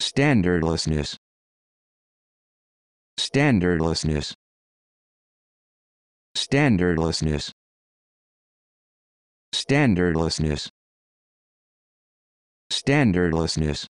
standardlessness standardlessness standardlessness standardlessness standardlessness